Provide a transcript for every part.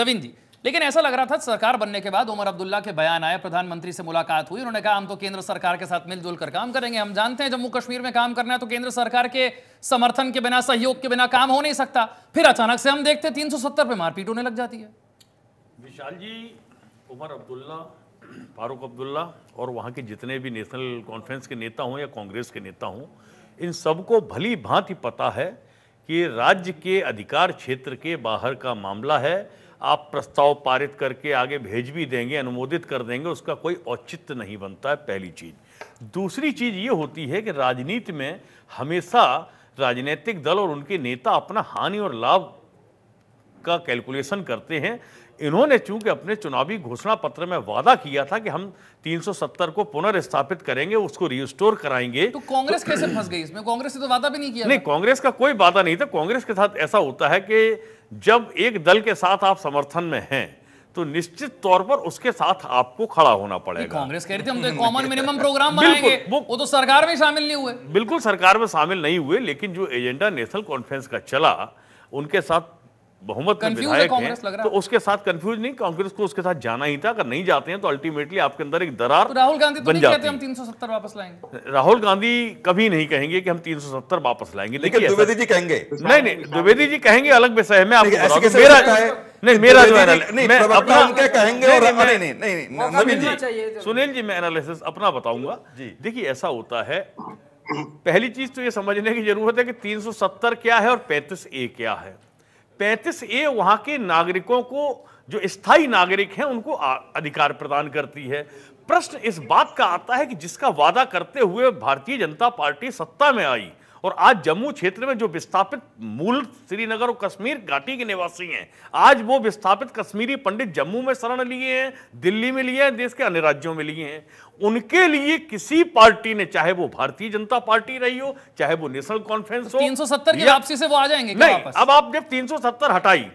नवीन जी लेकिन ऐसा लग रहा था सरकार बनने के बाद उमर अब्दुल्ला के बयान आए प्रधानमंत्री से मुलाकात हुई उन्होंने कहा हम तो केंद्र सरकार के साथ मिलजुल कर काम करेंगे हम जानते हैं जम्मू कश्मीर में काम करना है तो केंद्र सरकार के समर्थन के बिना सहयोग के बिना काम हो नहीं सकता फिर अचानक से हम देखते तीन सौ पे मारपीट होने लग जाती है विशाल जी उमर अब्दुल्ला फारूक अब्दुल्ला और वहाँ के जितने भी नेशनल कॉन्फ्रेंस के नेता हों या कांग्रेस के नेता हों इन सबको भली भांति पता है कि राज्य के अधिकार क्षेत्र के बाहर का मामला है आप प्रस्ताव पारित करके आगे भेज भी देंगे अनुमोदित कर देंगे उसका कोई औचित्य नहीं बनता है पहली चीज़ दूसरी चीज़ ये होती है कि राजनीति में हमेशा राजनीतिक दल और उनके नेता अपना हानि और लाभ का कैलकुलेशन करते हैं इन्होंने चूंकि अपने चुनावी घोषणा पत्र में वादा किया था कि हम 370 को पुनर्स्थापित करेंगे उसको रिस्टोर कराएंगे तो कांग्रेस तो, कैसे फंस गई इसमें कांग्रेस ने तो वादा भी नहीं किया नहीं कांग्रेस का कोई वादा नहीं था कांग्रेस के साथ ऐसा होता है कि जब एक दल के साथ आप समर्थन में हैं तो निश्चित तौर पर उसके साथ आपको खड़ा होना पड़ेगा कांग्रेस कह रही थी हम तो कॉमन मिनिमम प्रोग्राम बनाएंगे वो, वो तो सरकार में शामिल नहीं हुए बिल्कुल सरकार में शामिल नहीं हुए लेकिन जो एजेंडा नेशनल कॉन्फ्रेंस का चला उनके साथ बहुमत में विधायक हैं तो उसके साथ कंफ्यूज नहीं कांग्रेस को उसके साथ जाना ही था अगर नहीं जाते हैं तो अल्टीमेटली आपके अंदर एक दरार तो राहुल गांधी तो बन जाते है हम 370 वापस लाएंगे राहुल गांधी कभी नहीं कहेंगे कि हम 370 वापस लाएंगे लेकिन द्विवेदी जी कहेंगे नहीं नहीं द्विवेदी जी कहेंगे अलग विषय में आपको मेरा नहीं मेरा जो मैं अपना क्या कहेंगे और नहीं नहीं नहीं नवीन जी सुनील जी मैं एनालिसिस अपना बताऊंगा जी देखिए ऐसा होता है पहली चीज तो ये समझने की जरूरत है कि 370 क्या है और 35 ए क्या है पैंतीस ए वहाँ के नागरिकों को जो स्थायी नागरिक हैं उनको अधिकार प्रदान करती है प्रश्न इस बात का आता है कि जिसका वादा करते हुए भारतीय जनता पार्टी सत्ता में आई और आज जम्मू क्षेत्र में जो विस्थापित मूल श्रीनगर और कश्मीर घाटी के निवासी हैं आज वो विस्थापित कश्मीरी पंडित जम्मू में शरण लिए हैं दिल्ली में लिए हैं देश के अन्य राज्यों में लिए हैं उनके लिए किसी पार्टी ने चाहे वो भारतीय जनता पार्टी रही हो चाहे वो नेशनल कॉन्फ्रेंस हो तो तीन सौ सत्तर की से वो आ जाएंगे नहीं अब आप जब तीन सौ सत्तर हटाई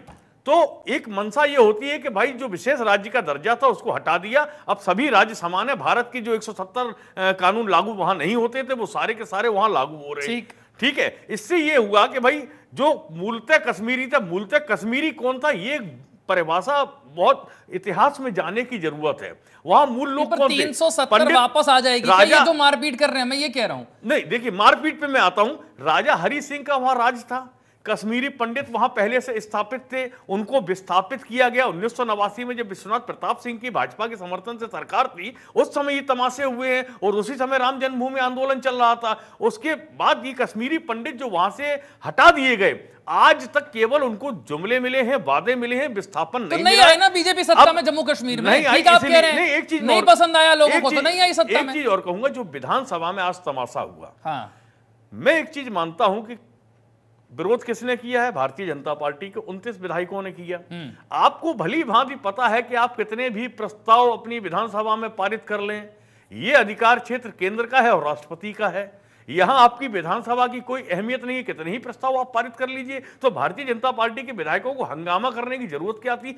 तो एक मनसा ये होती है कि भाई जो विशेष राज्य का दर्जा था उसको हटा दिया अब सभी राज्य समान है भारत की जो 170 कानून लागू वहां नहीं होते थे वो सारे के सारे वहां लागू हो रहे ठीक ठीक है इससे ये हुआ कि भाई जो मूलतः कश्मीरी था मूलतः कश्मीरी कौन था ये परिभाषा बहुत इतिहास में जाने की जरूरत है वहां मूल लोग कौन तीन सौ सत्तर वापस आ जाएगी तो राजा जो मारपीट कर रहे हैं मैं ये कह रहा हूं नहीं देखिए मारपीट पे मैं आता हूं राजा हरि सिंह का वहां राज था कश्मीरी पंडित वहां पहले से स्थापित थे उनको विस्थापित किया गया उन्नीस में जब विश्वनाथ प्रताप सिंह की भाजपा के समर्थन से सरकार थी उस समय ये तमाशे हुए हैं और उसी समय राम जन्मभूमि आंदोलन चल रहा था उसके बाद ये कश्मीरी पंडित जो वहां से हटा दिए गए आज तक केवल उनको जुमले मिले हैं वादे मिले हैं विस्थापन नहीं, तो नहीं आए ना बीजेपी सत्ता में जम्मू कश्मीर में नहीं आप कह रहे हैं नहीं एक चीज नहीं पसंद आया लोगों को तो नहीं आई सत्ता एक चीज और कहूंगा जो विधानसभा में आज तमाशा हुआ हाँ। मैं एक चीज मानता हूं कि विरोध किसने किया है भारतीय जनता पार्टी के 29 विधायकों ने किया हम्म। आपको भली भांति पता है कि आप कितने भी प्रस्ताव अपनी विधानसभा में पारित कर लें ये अधिकार क्षेत्र केंद्र का है और राष्ट्रपति का है यहां आपकी विधानसभा की कोई अहमियत नहीं है कितने ही प्रस्ताव आप पारित कर लीजिए तो भारतीय जनता पार्टी के विधायकों को हंगामा करने की जरूरत क्या थी